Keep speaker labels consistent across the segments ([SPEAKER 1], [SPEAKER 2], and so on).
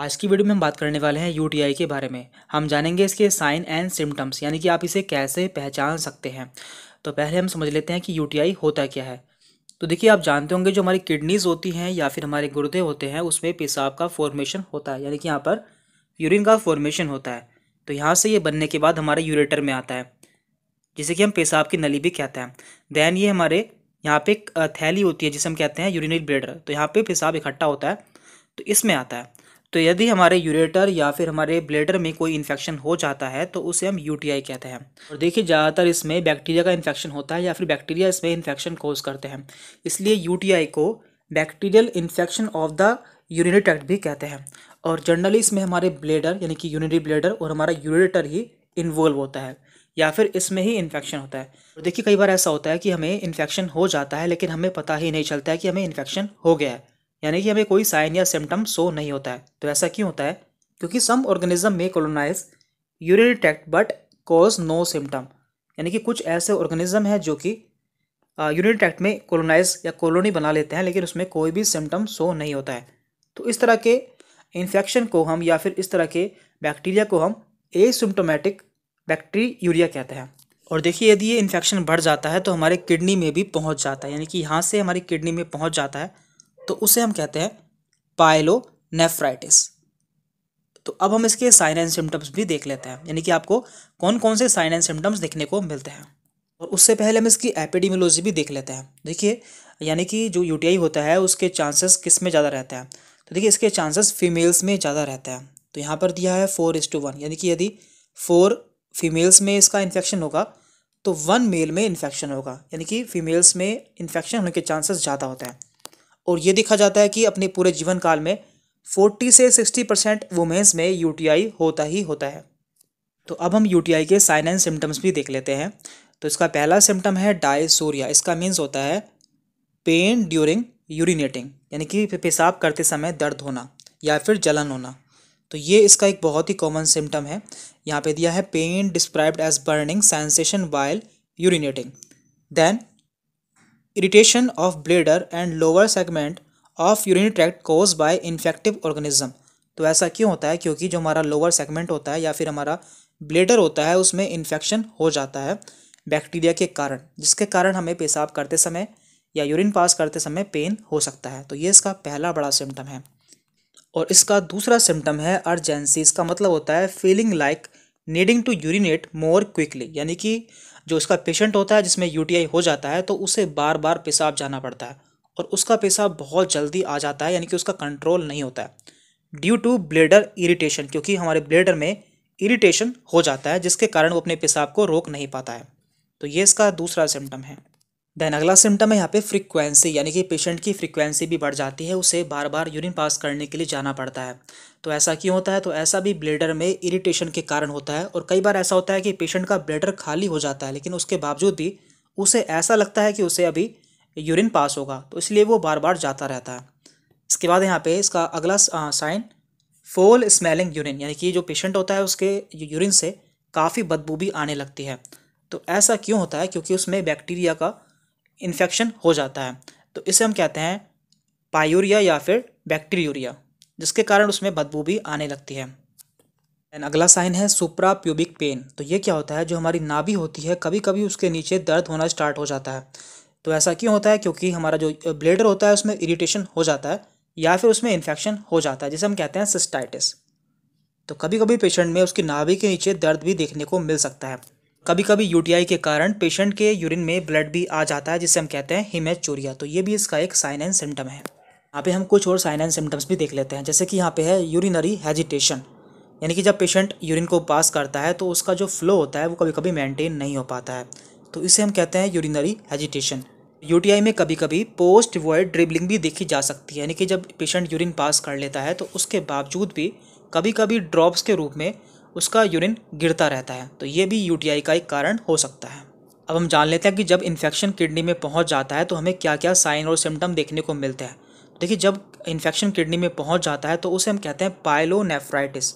[SPEAKER 1] आज की वीडियो में हम बात करने वाले हैं यू के बारे में हम जानेंगे इसके साइन एंड सिम्टम्स यानी कि आप इसे कैसे पहचान सकते हैं तो पहले हम समझ लेते हैं कि यू होता क्या है तो देखिए आप जानते होंगे जो हमारी किडनीज होती हैं या फिर हमारे गुर्दे होते हैं उसमें पेशाब का फॉर्मेशन होता है यानी कि यहाँ पर यूरिन का फॉर्मेशन होता है तो यहाँ से ये बनने के बाद हमारे यूरेटर में आता है जिसे कि हम पेशाब की नली भी कहते हैं दैन ये हमारे यहाँ पे एक थैली होती है जिसे हम कहते हैं यूरिनरी ब्लेडर तो यहाँ पे पेशाब इकट्ठा होता है तो इसमें आता है तो यदि हमारे यूरेटर या फिर हमारे ब्लेडर में कोई इन्फेक्शन हो जाता है तो उसे हम यूटीआई कहते हैं और देखिए ज़्यादातर इसमें बैक्टीरिया का इन्फेक्शन होता है या फिर बैक्टीरिया इसमें इन्फेक्शन कोज करते हैं इसलिए यूटीआई को bacterial infection of the urinary tract भी कहते हैं और जनरली इसमें हमारे ब्लेडर यानी कि यूनिटी ब्लेडर और हमारा यूरेटर ही इन्वॉल्व होता है या फिर इसमें ही इन्फेक्शन होता है और देखिए कई बार ऐसा होता है कि हमें इन्फेक्शन हो जाता है लेकिन हमें पता ही नहीं चलता है कि हमें इन्फेक्शन हो गया है यानी कि हमें कोई साइन या सिम्टम शो नहीं होता है तो ऐसा क्यों होता है क्योंकि some organism may colonise urine but cause no symptom यानी कि कुछ ऐसे ऑर्गेनिज्म हैं जो कि यूरिन uh, ट्रैक्ट में कोलोनाइज या कॉलोनी बना लेते हैं लेकिन उसमें कोई भी सिम्टम शो नहीं होता है तो इस तरह के इन्फेक्शन को हम या फिर इस तरह के बैक्टीरिया को हम ए सिम्टोमेटिक बैक्टीरी यूरिया कहते हैं और देखिए यदि ये इन्फेक्शन बढ़ जाता है तो हमारे किडनी में भी पहुंच जाता है यानी कि यहाँ से हमारी किडनी में पहुंच जाता है तो उसे हम कहते हैं नेफ्राइटिस तो अब हम इसके साइन एंड सिम्टम्स भी देख लेते हैं यानी कि आपको कौन कौन से साइन एंड सिम्टम्स देखने को मिलते हैं और उससे पहले हम इसकी एपिडेमियोलॉजी भी देख लेते हैं देखिए यानी कि जो यूटीआई होता है उसके चांसेस किस में ज़्यादा रहते हैं तो देखिए इसके चांसेस फीमेल्स में ज़्यादा रहते हैं तो यहाँ पर दिया है फोर इस टू वन यानी कि यदि फोर फीमेल्स में इसका इन्फेक्शन होगा तो वन मेल में इन्फेक्शन होगा यानी कि फीमेल्स में इन्फेक्शन होने के चांसेस ज़्यादा होते हैं और ये देखा जाता है कि अपने पूरे जीवन काल में फोर्टी से सिक्सटी परसेंट वुमेंस में यूटीआई होता ही होता है तो अब हम यूटीआई के साइन एंड सिम्टम्स भी देख लेते हैं तो इसका पहला सिम्टम है डायसोरिया इसका मीन्स होता है पेन ड्यूरिंग यूरिनेटिंग यानी कि पेशाब करते समय दर्द होना या फिर जलन होना तो ये इसका एक बहुत ही कॉमन सिम्टम है यहाँ पे दिया है pain described as burning sensation while urinating then irritation of bladder and lower segment of urine tract cause by infective organism तो ऐसा क्यों होता है क्योंकि जो हमारा लोअर सेगमेंट होता है या फिर हमारा ब्लेडर होता है उसमें इन्फेक्शन हो जाता है बैक्टीरिया के कारण जिसके कारण हमें पेशाब करते समय या यूरिन पास करते समय पेन हो सकता है तो ये इसका पहला बड़ा सिम्टम है और इसका दूसरा सिम्टम है अर्जेंसी इसका मतलब होता है feeling like needing to urinate more quickly यानी कि जो इसका पेशेंट होता है जिसमें यूटीआई हो जाता है तो उसे बार बार पेशाब जाना पड़ता है और उसका पेशाब बहुत जल्दी आ जाता है यानी कि उसका कंट्रोल नहीं होता है ड्यू टू ब्लेडर इरीटेशन क्योंकि हमारे ब्लेडर में इरीटेशन हो जाता है जिसके कारण वो अपने पेशाब को रोक नहीं पाता है तो ये इसका दूसरा सिम्टम है देन अगला सिम्टम है यहाँ पे फ्रीक्वेंसी यानी कि पेशेंट की फ्रीक्वेंसी भी बढ़ जाती है उसे बार बार यूरिन पास करने के लिए जाना पड़ता है तो ऐसा क्यों होता है तो ऐसा भी ब्लेडर में इरिटेशन के कारण होता है और कई बार ऐसा होता है कि पेशेंट का ब्लेडर खाली हो जाता है लेकिन उसके बावजूद भी उसे ऐसा लगता है कि उसे अभी यूरिन पास होगा तो इसलिए वो बार बार जाता रहता है इसके बाद यहाँ पे इसका अगला साइन फोल स्मेलिंग यूरिन यानी कि जो पेशेंट होता है उसके यूरिन से काफ़ी बदबू भी आने लगती है तो ऐसा क्यों होता है क्योंकि उसमें बैक्टीरिया का इन्फेक्शन हो जाता है तो इसे हम कहते हैं पायूरिया या फिर बैक्टीरियूरिया जिसके कारण उसमें बदबू भी आने लगती है एंड अगला साइन है सुप्रा प्यूबिक पेन तो ये क्या होता है जो हमारी नाभि होती है कभी कभी उसके नीचे दर्द होना स्टार्ट हो जाता है तो ऐसा क्यों होता है क्योंकि हमारा जो ब्लेडर होता है उसमें इरिटेशन हो जाता है या फिर उसमें इन्फेक्शन हो जाता है जिसे हम कहते हैं सिस्टाइटिस तो कभी कभी पेशेंट में उसकी नाभि के नीचे दर्द भी देखने को मिल सकता है कभी कभी यूटीआई के कारण पेशेंट के यूरिन में ब्लड भी आ जाता है जिसे हम कहते हैं हिमेज चोरिया तो ये भी इसका एक साइन एंड सिम्टम है यहाँ पे हम कुछ और साइन एंड सिम्टम्स भी देख लेते हैं जैसे कि यहाँ पे है यूरिनरी हेजिटेशन यानी कि जब पेशेंट यूरिन को पास करता है तो उसका जो फ्लो होता है वो कभी कभी मेंटेन नहीं हो पाता है तो इसे हम कहते हैं यूरिनरी हेजिटेशन यू में कभी कभी पोस्ट वॉइड ड्रिबलिंग भी देखी जा सकती है यानी कि जब पेशेंट यूरिन पास कर लेता है तो उसके बावजूद भी कभी कभी ड्रॉप्स के रूप में उसका यूरिन गिरता रहता है तो ये भी यू का एक कारण हो सकता है अब हम जान लेते हैं कि जब इन्फेक्शन किडनी में पहुंच जाता है तो हमें क्या क्या साइन और सिम्टम देखने को मिलते हैं देखिए जब इन्फेक्शन किडनी में पहुंच जाता है तो उसे हम कहते हैं पायलोनेफ्राइटिस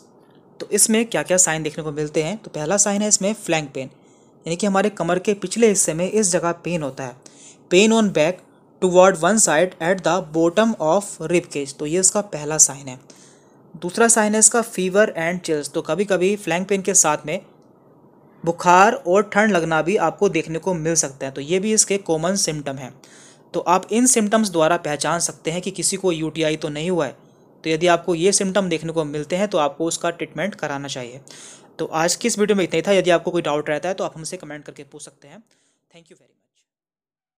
[SPEAKER 1] तो इसमें क्या क्या साइन देखने को मिलते हैं तो पहला साइन है इसमें फ्लैंक पेन यानी कि हमारे कमर के पिछले हिस्से में इस जगह पेन होता है pain on back toward one side at the bottom of rib cage तो ये इसका पहला साइन है दूसरा साइन है इसका फीवर एंड चिल्स तो कभी कभी फ्लैंक पेन के साथ में बुखार और ठंड लगना भी आपको देखने को मिल सकता है तो ये भी इसके कॉमन सिम्टम हैं तो आप इन सिम्टम्स द्वारा पहचान सकते हैं कि किसी को यूटीआई तो नहीं हुआ है तो यदि आपको ये सिम्टम देखने को मिलते हैं तो आपको उसका ट्रीटमेंट कराना चाहिए तो आज की इस वीडियो में इतना ही था यदि आपको कोई डाउट रहता है तो आप हमसे कमेंट करके पूछ सकते हैं थैंक यू वेरी मच